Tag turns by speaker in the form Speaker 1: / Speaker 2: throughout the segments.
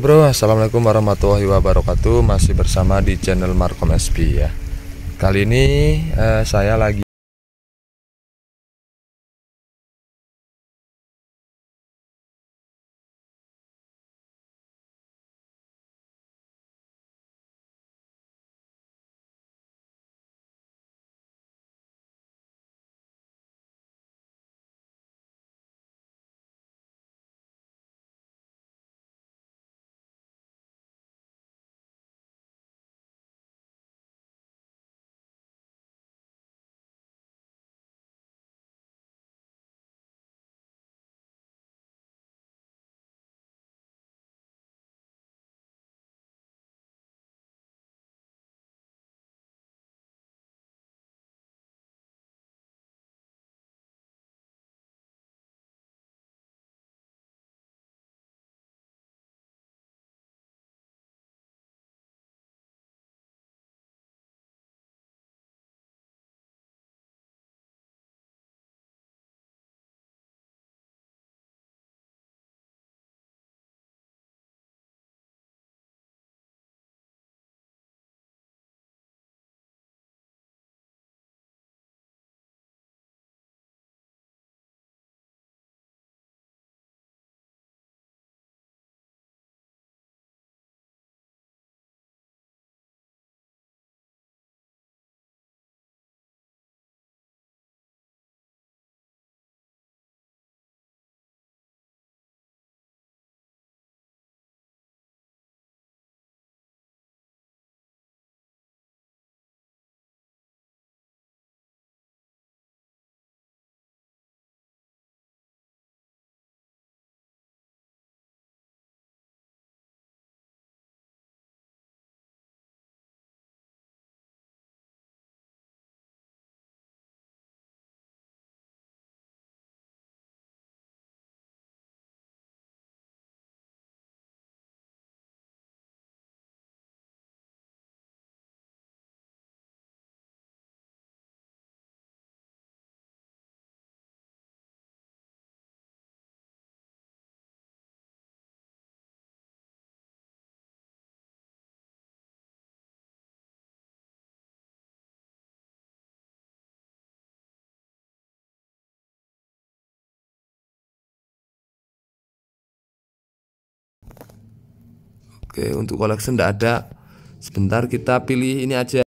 Speaker 1: Bro, Assalamualaikum warahmatullahi wabarakatuh Masih bersama di channel Markom SP ya Kali ini eh, saya lagi
Speaker 2: Oke, untuk collection tidak ada. Sebentar kita pilih ini aja.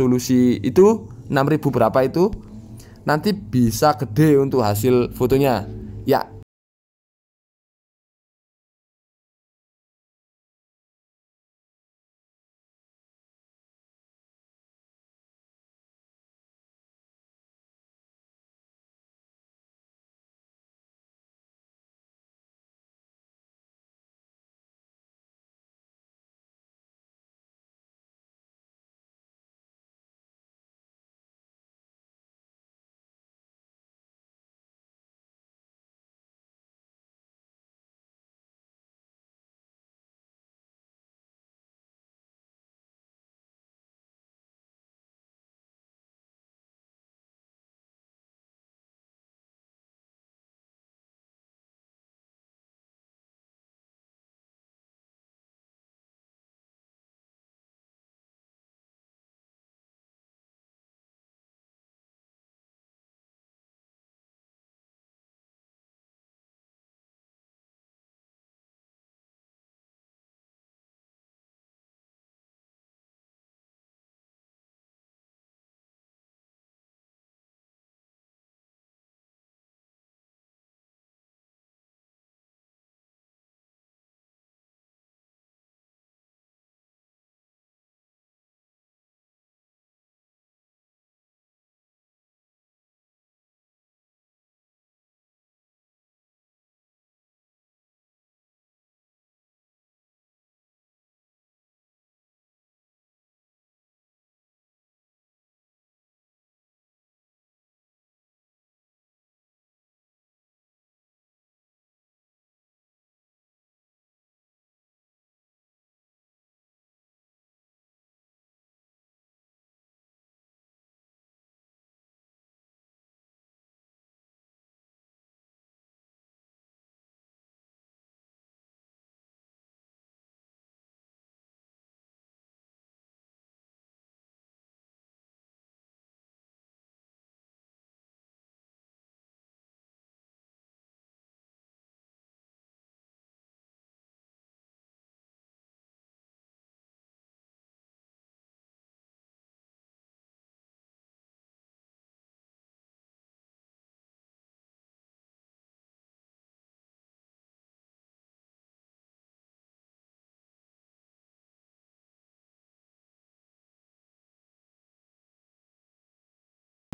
Speaker 3: resolusi itu 6000 berapa itu nanti bisa gede untuk hasil fotonya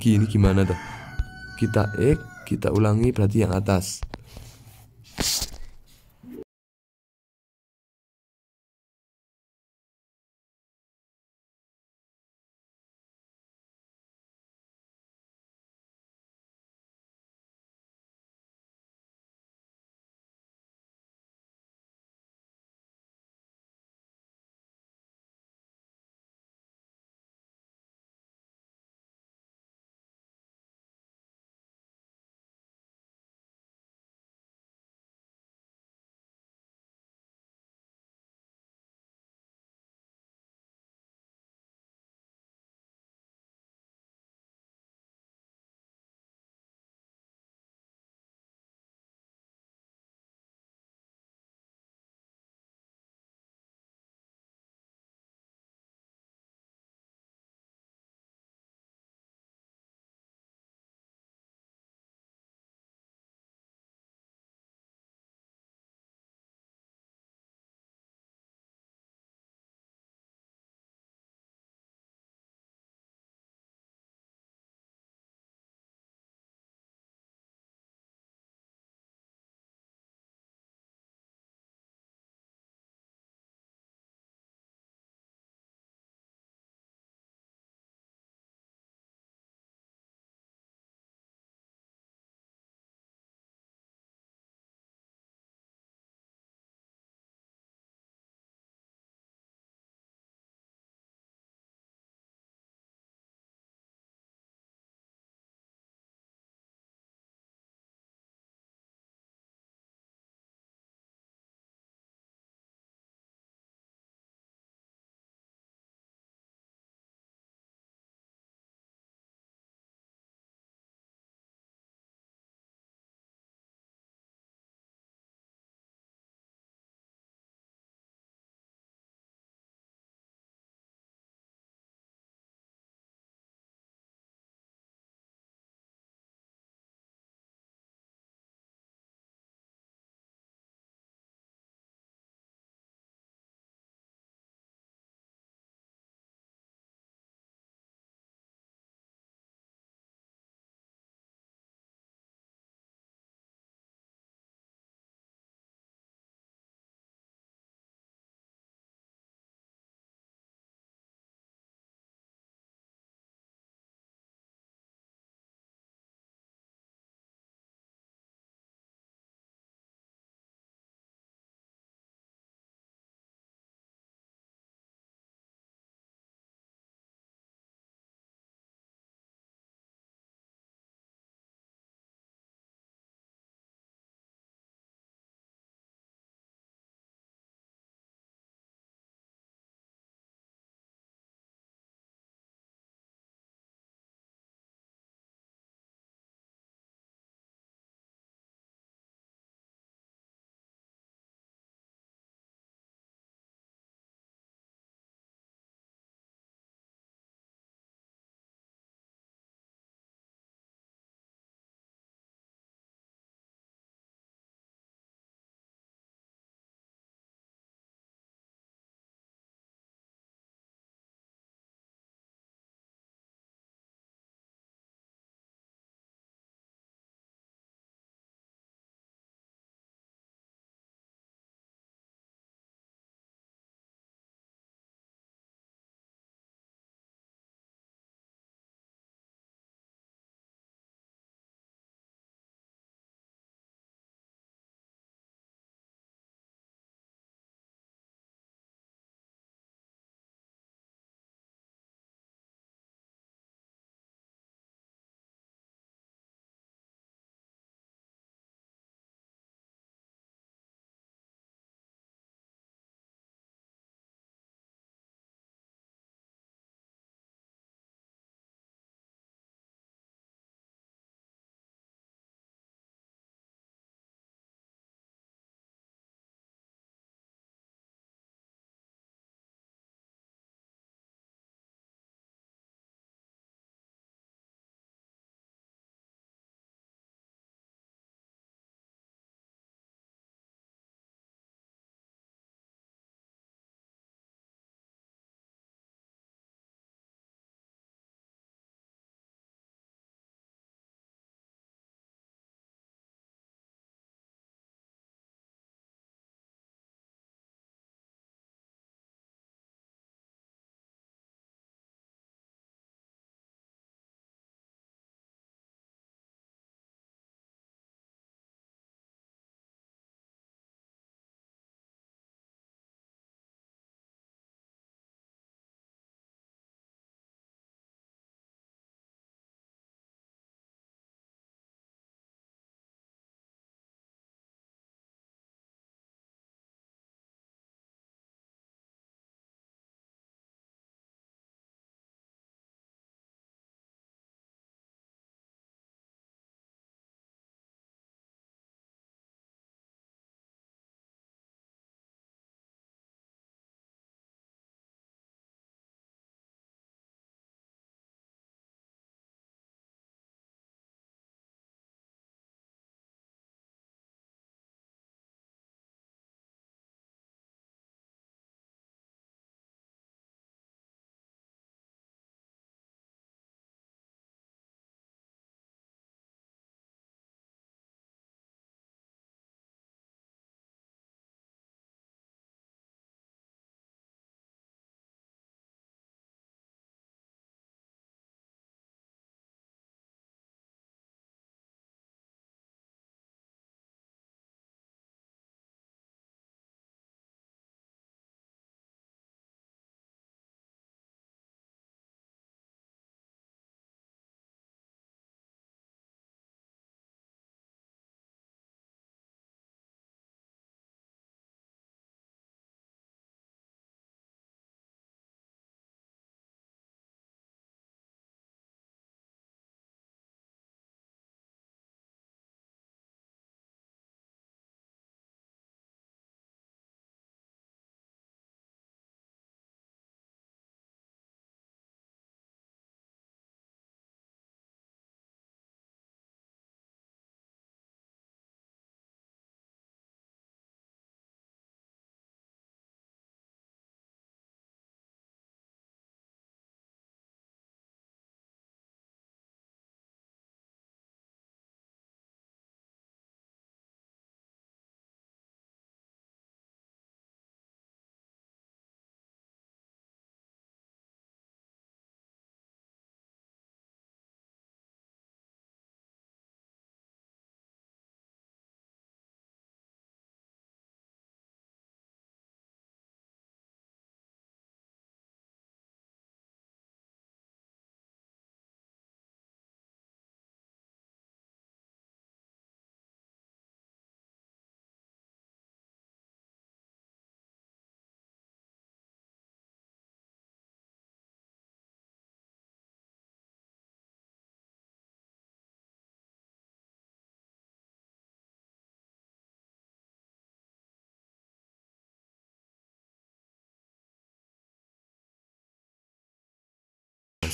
Speaker 2: lagi ini gimana tuh kita X kita ulangi berarti yang atas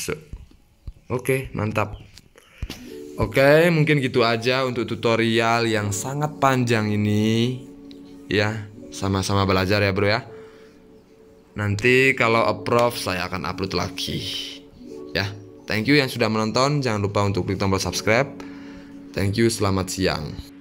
Speaker 2: masuk
Speaker 3: oke mantap oke mungkin gitu aja untuk tutorial yang sangat panjang ini ya sama-sama belajar ya bro ya nanti kalau approve saya akan upload lagi ya thank you yang sudah menonton jangan lupa untuk klik tombol subscribe thank you selamat siang